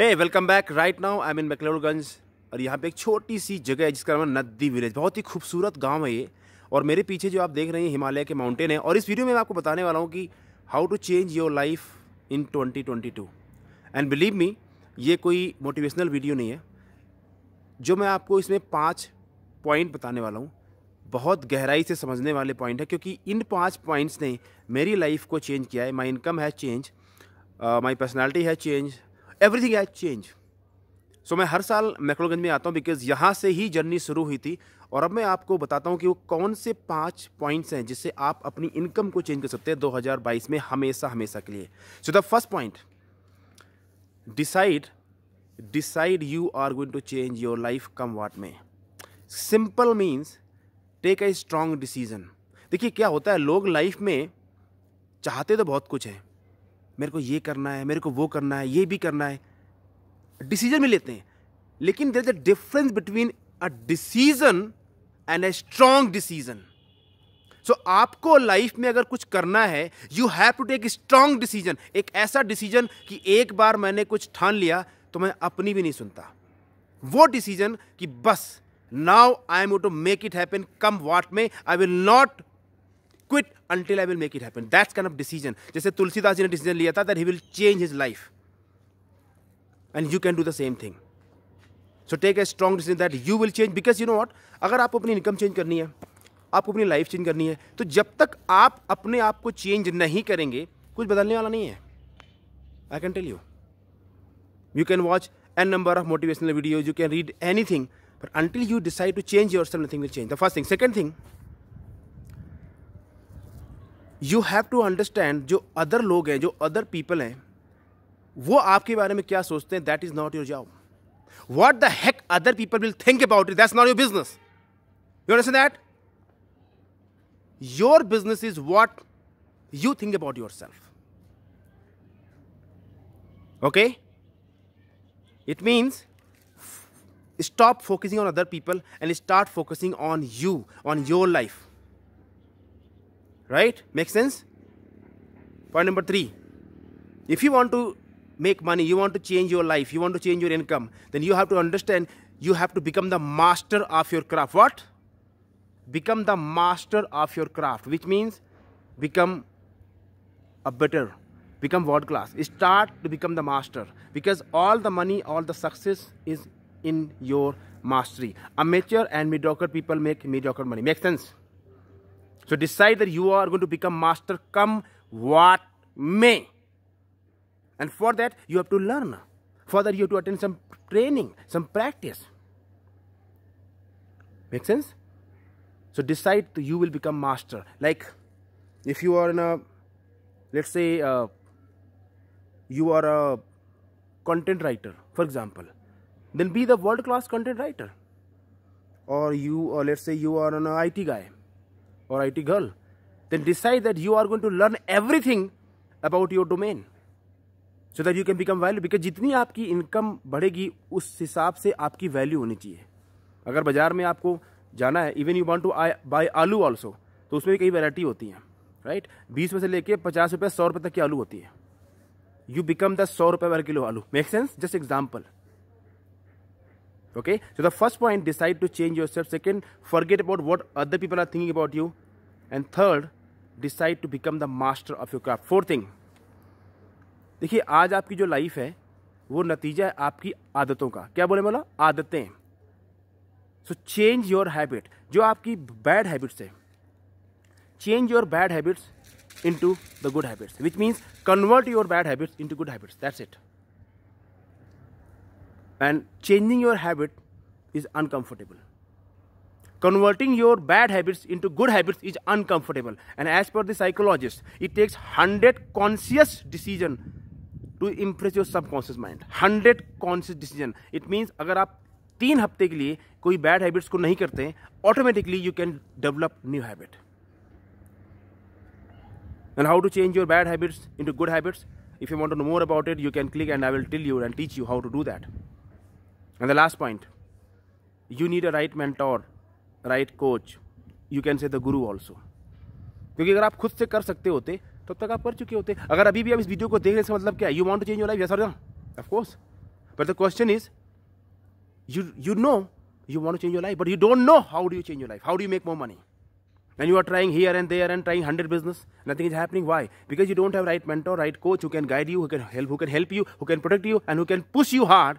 A welcome back right now I am in McLeodganj और यहाँ पे एक छोटी सी जगह है जिसका नाम है नद्दी विलेज बहुत ही खूबसूरत गांव है ये और मेरे पीछे जो आप देख रहे हैं हिमालय के माउंटेन है और इस वीडियो में मैं आपको बताने वाला हूँ कि how to change your life in 2022 and believe me ये कोई मोटिवेशनल वीडियो नहीं है जो मैं आपको इसमें पाँच पॉइंट बताने वाला हूँ बहुत गहराई से समझने वाले पॉइंट है क्योंकि इन पाँच पॉइंट्स ने मेरी लाइफ को चेंज किया है माई इनकम है चेंज माई पर्सनैलिटी है change everything I change so मैं हर साल मैकड़ोगंज में आता हूँ बिकॉज यहाँ से ही जर्नी शुरू हुई थी और अब मैं आपको बताता हूँ कि वो कौन से पाँच पॉइंट्स हैं जिससे आप अपनी इनकम को चेंज कर सकते हैं 2022 में हमेशा हमेशा के लिए so the first point decide decide you are going to change your life come what may simple means take a strong decision देखिए क्या होता है लोग लाइफ में चाहते तो बहुत कुछ हैं मेरे को ये करना है मेरे को वो करना है ये भी करना है डिसीजन भी लेते हैं लेकिन there is a difference between a decision and a strong decision so आपको लाइफ में अगर कुछ करना है you have to take strong decision एक ऐसा डिसीजन कि एक बार मैंने कुछ ठान लिया तो मैं अपनी भी नहीं सुनता वो डिसीजन कि बस now I am to make it happen come what may I will not quit until I will make it happen that's kind of decision जैसे तुलसीदास जी ने डिसीजन लिया था that he will change his life and you can do the same thing so take a strong decision that you will change because you know what अगर आपको अपनी income change करनी है आपको अपनी लाइफ चेंज करनी है तो जब तक आप अपने आप को चेंज नहीं करेंगे कुछ बदलने वाला नहीं है I can tell you you can watch an number of motivational video you can read anything but until you decide to change yourself nothing will change the first thing second thing you have to understand जो other लोग हैं जो other people हैं वो आपके बारे में क्या सोचते हैं that is not your job what the heck other people will think about it that not your business you understand that your business is what you think about yourself okay it means stop focusing on other people and start focusing on you on your life right make sense point number 3 if you want to make money you want to change your life you want to change your income then you have to understand you have to become the master of your craft what become the master of your craft which means become a better become world class start to become the master because all the money all the success is in your mastery amateur and mediocre people make mediocre money make sense so decide that you are going to become master come what may. And for that, you have to learn. For that, you have to attend some training, some practice. Make sense? So decide that you will become master. Like if you are in a, let's say, uh, you are a content writer, for example, then be the world class content writer. Or you, or let's say you are an IT guy, or IT girl, then decide that you are going to learn everything about your domain so that you can become valuable. Because जितनी आपकी income बढ़ेगी उस हिसाब से आपकी value होनी चाहिए अगर बाज़ार में आपको जाना है even you want to buy aloo also तो उसमें भी कई वैरायटी होती हैं राइट बीस में से लेके पचास रुपये सौ रुपये तक की आलू होती है यू बिकम द सौ रुपये पर किलो आलू make sense just example okay so the first point decide to change yourself second forget about what other people are thinking about you and third decide to become the master of your craft fourth thing देखिए आज आपकी जो life है वो नतीजा है आपकी आदतों का क्या बोले बोला आदतें सो चेंज योर हैबिट जो आपकी बैड हैबिट्स है change your bad habits into the good habits which means convert your bad habits into good habits that's it and changing your habit is uncomfortable. Converting your bad habits into good habits is uncomfortable. And as per the psychologist, it takes 100 conscious decision to impress your subconscious mind. 100 conscious decision. It means agar teen hafte ke bad habits ko nahi automatically you can develop new habit. And how to change your bad habits into good habits? If you want to know more about it, you can click and I will tell you and teach you how to do that. And the last point, you need a right mentor, right coach. You can say the guru also. क्योंकि अगर आप खुद से कर सकते होते तब तो तक आप कर चुके होते अगर अभी भी आप इस वीडियो को देख रहे हैं मतलब क्या you want to change your life yes और ना of course but the question is you you know you want to change your life but you don't know how do you change your life how do you make more money and you are trying here and there and trying 100 business nothing is happening why because you don't have right mentor right coach who can guide you who can help who can help you who can protect you and who can push you hard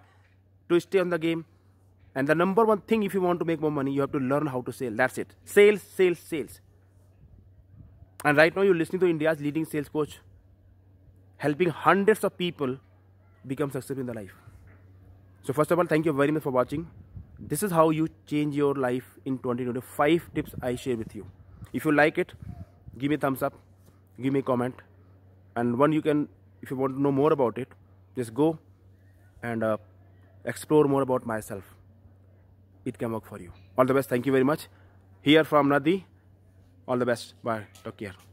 to stay on the game. And the number one thing, if you want to make more money, you have to learn how to sell. That's it. Sales, sales, sales. And right now, you're listening to India's leading sales coach, helping hundreds of people become successful in their life. So, first of all, thank you very much for watching. This is how you change your life in 2025. tips I share with you. If you like it, give me a thumbs up, give me a comment. And one you can, if you want to know more about it, just go and uh, explore more about myself. It can work for you. All the best. Thank you very much. Here from Nadi. All the best. Bye. Take care.